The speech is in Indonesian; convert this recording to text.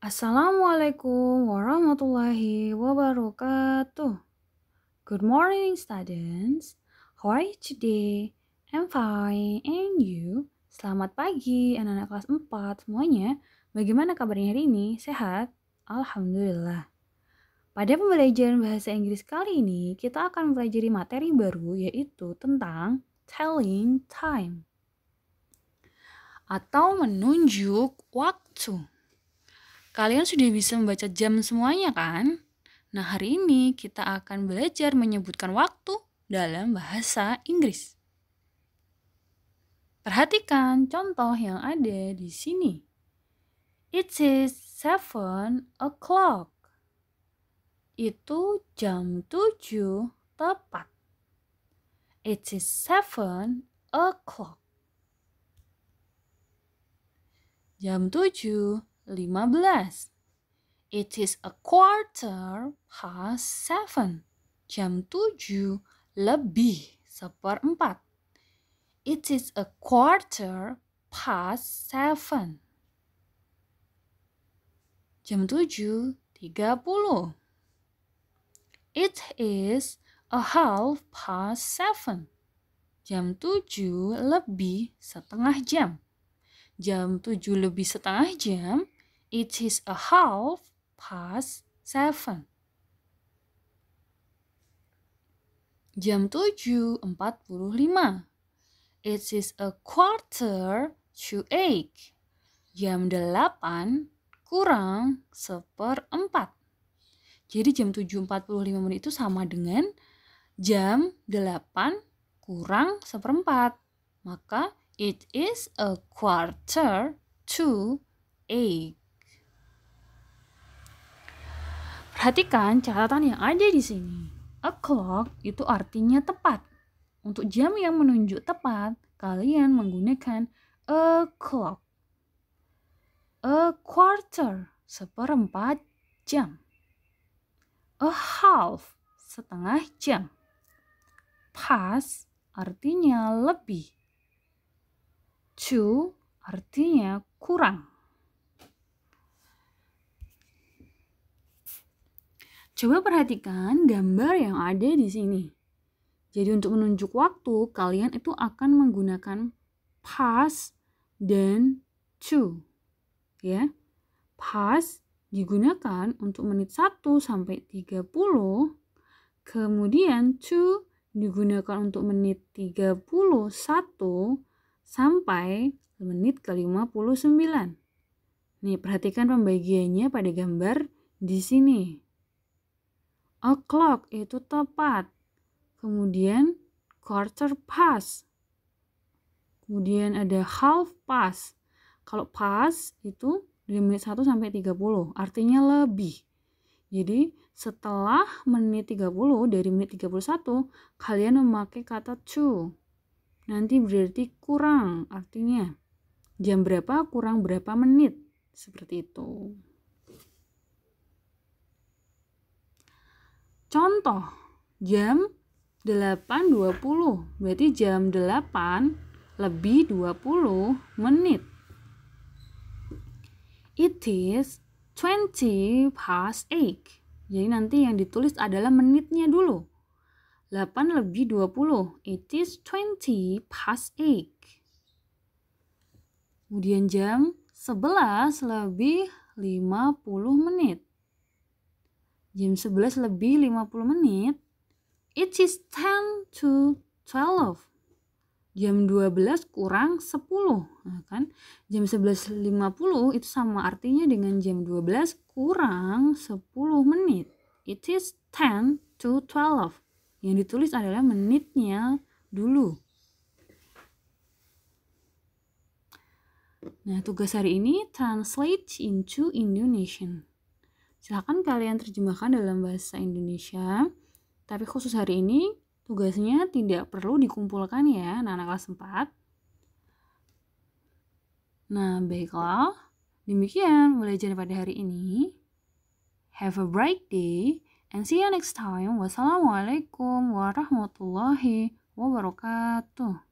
Assalamualaikum warahmatullahi wabarakatuh. Good morning, students. How are you today? I'm fine. And you? Selamat pagi, anak-anak kelas 4 semuanya. Bagaimana kabarnya hari ini? Sehat? Alhamdulillah. Pada pembelajaran bahasa Inggris kali ini, kita akan mempelajari materi baru yaitu tentang telling time atau menunjuk waktu. Kalian sudah bisa membaca jam semuanya kan? Nah, hari ini kita akan belajar menyebutkan waktu dalam bahasa Inggris. Perhatikan contoh yang ada di sini. It is seven o'clock. Itu jam tujuh tepat. It is seven o'clock. Jam tujuh 15. It is a quarter past seven. Jam 7 lebih seperempat. It is a quarter past seven. Jam 7.30. It is a half past seven. Jam 7 lebih setengah jam. Jam 7 lebih setengah jam It is a half past seven. Jam tujuh empat puluh lima. It is a quarter to eight. Jam delapan kurang seperempat. Jadi jam tujuh empat 7.45 menit itu sama dengan jam delapan kurang seperempat. Maka it is a quarter to eight. Perhatikan catatan yang ada di sini. A clock itu artinya tepat. Untuk jam yang menunjuk tepat, kalian menggunakan a clock. A quarter, seperempat jam. A half, setengah jam. Past artinya lebih. To artinya kurang. Coba perhatikan gambar yang ada di sini. Jadi untuk menunjuk waktu, kalian itu akan menggunakan past dan to. Ya. Past digunakan untuk menit 1 sampai 30. Kemudian to digunakan untuk menit 31 sampai menit ke-59. Nih, perhatikan pembagiannya pada gambar di sini o'clock itu tepat. Kemudian quarter past. Kemudian ada half past. Kalau past itu dari menit 1 sampai 30, artinya lebih. Jadi setelah menit 30 dari menit 31 kalian memakai kata to. Nanti berarti kurang artinya jam berapa kurang berapa menit seperti itu. Contoh, jam 8.20. Berarti jam 8 lebih 20 menit. It is 20 past 8. Jadi nanti yang ditulis adalah menitnya dulu. 8 lebih 20. It is 20 past 8. Kemudian jam 11 lebih 50 menit jam 11 lebih 50 menit. It is 10 to 12. Jam 12 kurang 10. Nah, kan? Jam 11.50 itu sama artinya dengan jam 12 kurang 10 menit. It is 10 to 12. Yang ditulis adalah menitnya dulu. Nah, tugas hari ini translate into Indonesian. Silahkan kalian terjemahkan dalam bahasa Indonesia. Tapi khusus hari ini tugasnya tidak perlu dikumpulkan ya anak-anak kelas 4. Nah, baiklah. Demikian belajar pada hari ini. Have a bright day and see you next time. Wassalamualaikum warahmatullahi wabarakatuh.